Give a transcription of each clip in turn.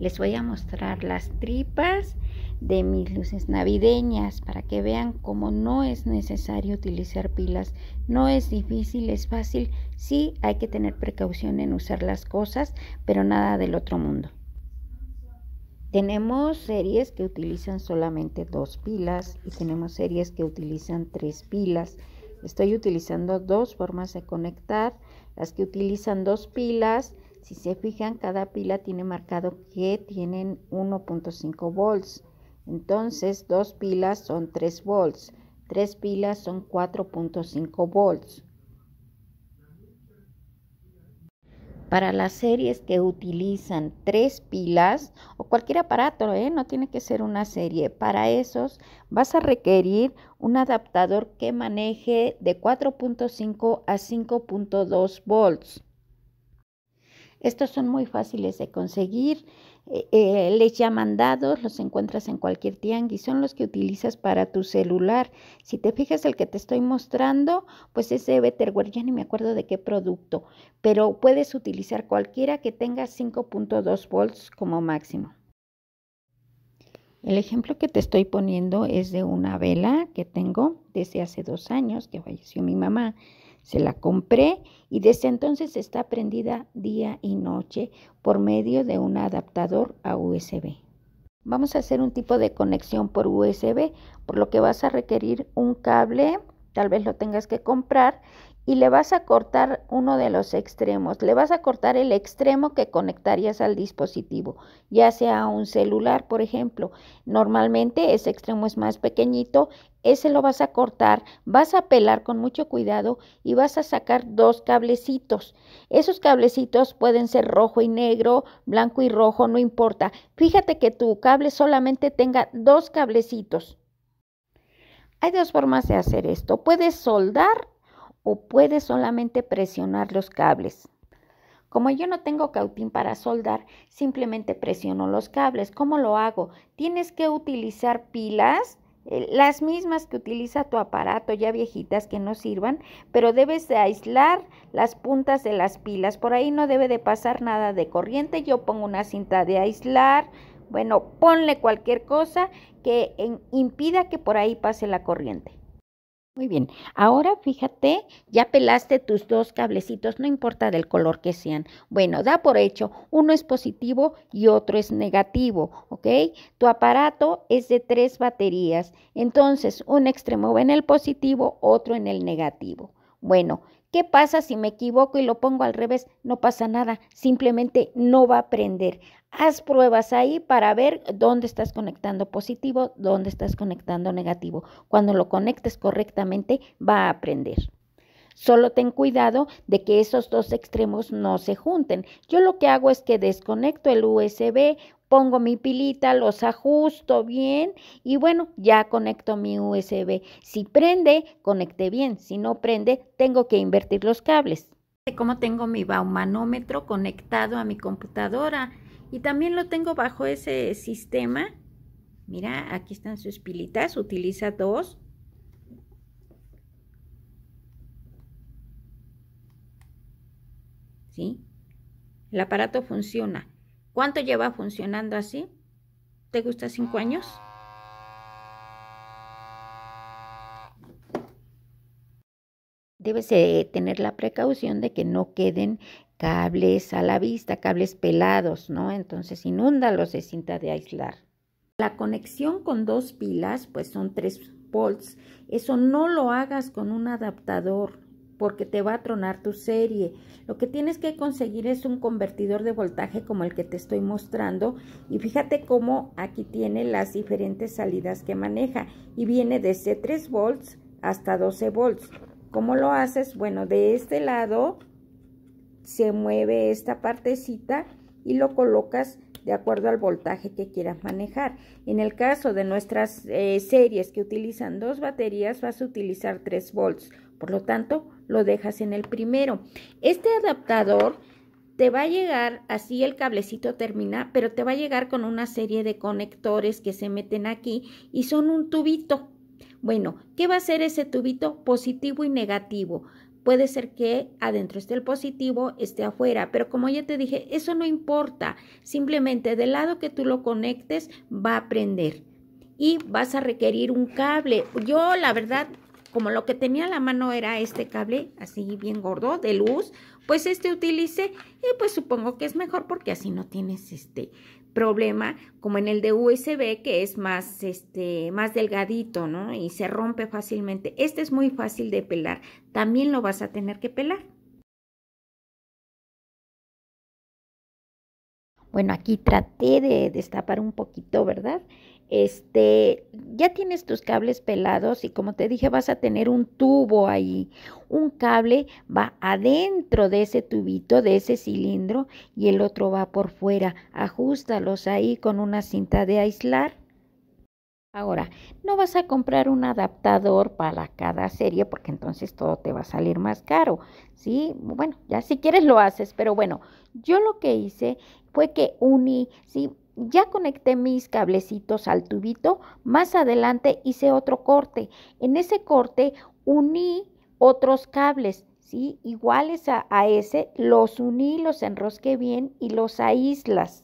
les voy a mostrar las tripas de mis luces navideñas para que vean cómo no es necesario utilizar pilas. No es difícil, es fácil. Sí, hay que tener precaución en usar las cosas, pero nada del otro mundo. Tenemos series que utilizan solamente dos pilas y tenemos series que utilizan tres pilas. Estoy utilizando dos formas de conectar. Las que utilizan dos pilas si se fijan, cada pila tiene marcado que tienen 1.5 volts. Entonces, dos pilas son 3 volts. Tres pilas son 4.5 volts. Para las series que utilizan tres pilas o cualquier aparato, ¿eh? no tiene que ser una serie. Para esos vas a requerir un adaptador que maneje de 4.5 a 5.2 volts. Estos son muy fáciles de conseguir, eh, eh, les llaman dados, los encuentras en cualquier tianguis, son los que utilizas para tu celular. Si te fijas el que te estoy mostrando, pues es de Betterware, ya ni me acuerdo de qué producto, pero puedes utilizar cualquiera que tenga 5.2 volts como máximo. El ejemplo que te estoy poniendo es de una vela que tengo desde hace dos años que falleció mi mamá. Se la compré y desde entonces está prendida día y noche por medio de un adaptador a USB. Vamos a hacer un tipo de conexión por USB, por lo que vas a requerir un cable, tal vez lo tengas que comprar y le vas a cortar uno de los extremos, le vas a cortar el extremo que conectarías al dispositivo, ya sea un celular, por ejemplo. Normalmente ese extremo es más pequeñito, ese lo vas a cortar, vas a pelar con mucho cuidado y vas a sacar dos cablecitos. Esos cablecitos pueden ser rojo y negro, blanco y rojo, no importa. Fíjate que tu cable solamente tenga dos cablecitos. Hay dos formas de hacer esto. Puedes soldar o puedes solamente presionar los cables. Como yo no tengo cautín para soldar, simplemente presiono los cables. ¿Cómo lo hago? Tienes que utilizar pilas, eh, las mismas que utiliza tu aparato, ya viejitas que no sirvan, pero debes de aislar las puntas de las pilas. Por ahí no debe de pasar nada de corriente. Yo pongo una cinta de aislar. Bueno, ponle cualquier cosa que impida que por ahí pase la corriente. Muy bien, ahora fíjate, ya pelaste tus dos cablecitos, no importa del color que sean. Bueno, da por hecho, uno es positivo y otro es negativo, ¿ok? Tu aparato es de tres baterías, entonces un extremo va en el positivo, otro en el negativo. Bueno, ¿qué pasa si me equivoco y lo pongo al revés? No pasa nada, simplemente no va a prender haz pruebas ahí para ver dónde estás conectando positivo, dónde estás conectando negativo. Cuando lo conectes correctamente, va a aprender. Solo ten cuidado de que esos dos extremos no se junten. Yo lo que hago es que desconecto el USB, pongo mi pilita, los ajusto bien y bueno, ya conecto mi USB. Si prende, conecte bien. Si no prende, tengo que invertir los cables. ¿Cómo tengo mi baumanómetro conectado a mi computadora, y también lo tengo bajo ese sistema. Mira, aquí están sus pilitas, utiliza dos. ¿Sí? El aparato funciona. ¿Cuánto lleva funcionando así? ¿Te gusta cinco años? Debes eh, tener la precaución de que no queden cables a la vista, cables pelados, ¿no? Entonces inúndalos de cinta de aislar. La conexión con dos pilas, pues son tres volts. Eso no lo hagas con un adaptador porque te va a tronar tu serie. Lo que tienes que conseguir es un convertidor de voltaje como el que te estoy mostrando y fíjate cómo aquí tiene las diferentes salidas que maneja y viene desde 3 volts hasta 12 volts. ¿Cómo lo haces? Bueno, de este lado se mueve esta partecita y lo colocas de acuerdo al voltaje que quieras manejar. En el caso de nuestras eh, series que utilizan dos baterías, vas a utilizar 3 volts. Por lo tanto, lo dejas en el primero. Este adaptador te va a llegar, así el cablecito termina, pero te va a llegar con una serie de conectores que se meten aquí y son un tubito. Bueno, ¿qué va a ser ese tubito? Positivo y negativo. Puede ser que adentro esté el positivo, esté afuera, pero como ya te dije, eso no importa. Simplemente del lado que tú lo conectes va a prender y vas a requerir un cable. Yo la verdad, como lo que tenía en la mano era este cable así bien gordo de luz, pues este utilicé y pues supongo que es mejor porque así no tienes este problema como en el de USB que es más, este, más delgadito, ¿no? Y se rompe fácilmente. Este es muy fácil de pelar. También lo vas a tener que pelar. Bueno, aquí traté de destapar un poquito, ¿verdad? Este, ya tienes tus cables pelados y como te dije, vas a tener un tubo ahí. Un cable va adentro de ese tubito, de ese cilindro y el otro va por fuera. Ajustalos ahí con una cinta de aislar Ahora, no vas a comprar un adaptador para cada serie porque entonces todo te va a salir más caro, ¿sí? Bueno, ya si quieres lo haces, pero bueno, yo lo que hice fue que uní, ¿sí? Ya conecté mis cablecitos al tubito, más adelante hice otro corte. En ese corte uní otros cables, ¿sí? Iguales a, ese, los uní, los enrosqué bien y los aíslas.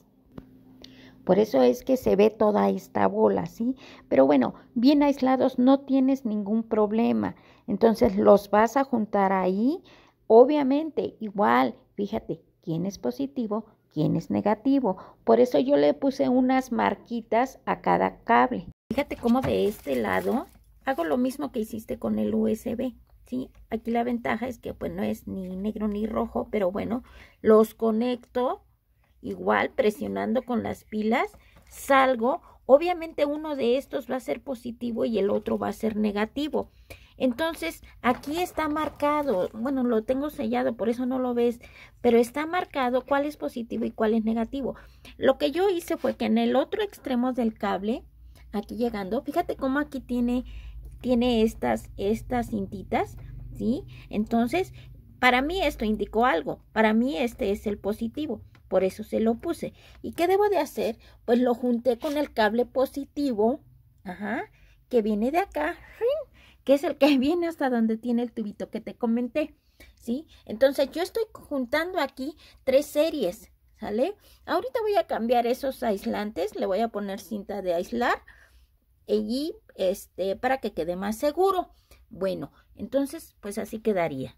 Por eso es que se ve toda esta bola, ¿sí? Pero bueno, bien aislados no tienes ningún problema. Entonces los vas a juntar ahí. Obviamente, igual, fíjate, ¿quién es positivo? ¿Quién es negativo? Por eso yo le puse unas marquitas a cada cable. Fíjate cómo de este lado hago lo mismo que hiciste con el USB. ¿sí? Aquí la ventaja es que pues no es ni negro ni rojo, pero bueno, los conecto igual presionando con las pilas, salgo, obviamente uno de estos va a ser positivo y el otro va a ser negativo. Entonces, aquí está marcado, bueno, lo tengo sellado, por eso no lo ves, pero está marcado cuál es positivo y cuál es negativo. Lo que yo hice fue que en el otro extremo del cable, aquí llegando, fíjate cómo aquí tiene, tiene estas, estas cintitas, ¿sí? Entonces, para mí esto indicó algo, para mí este es el positivo, por eso se lo puse. ¿Y qué debo de hacer? Pues lo junté con el cable positivo, ajá, que viene de acá, que es el que viene hasta donde tiene el tubito que te comenté, ¿sí? Entonces yo estoy juntando aquí tres series, ¿sale? Ahorita voy a cambiar esos aislantes, le voy a poner cinta de aislar eh, y este, para que quede más seguro. Bueno, entonces pues así quedaría.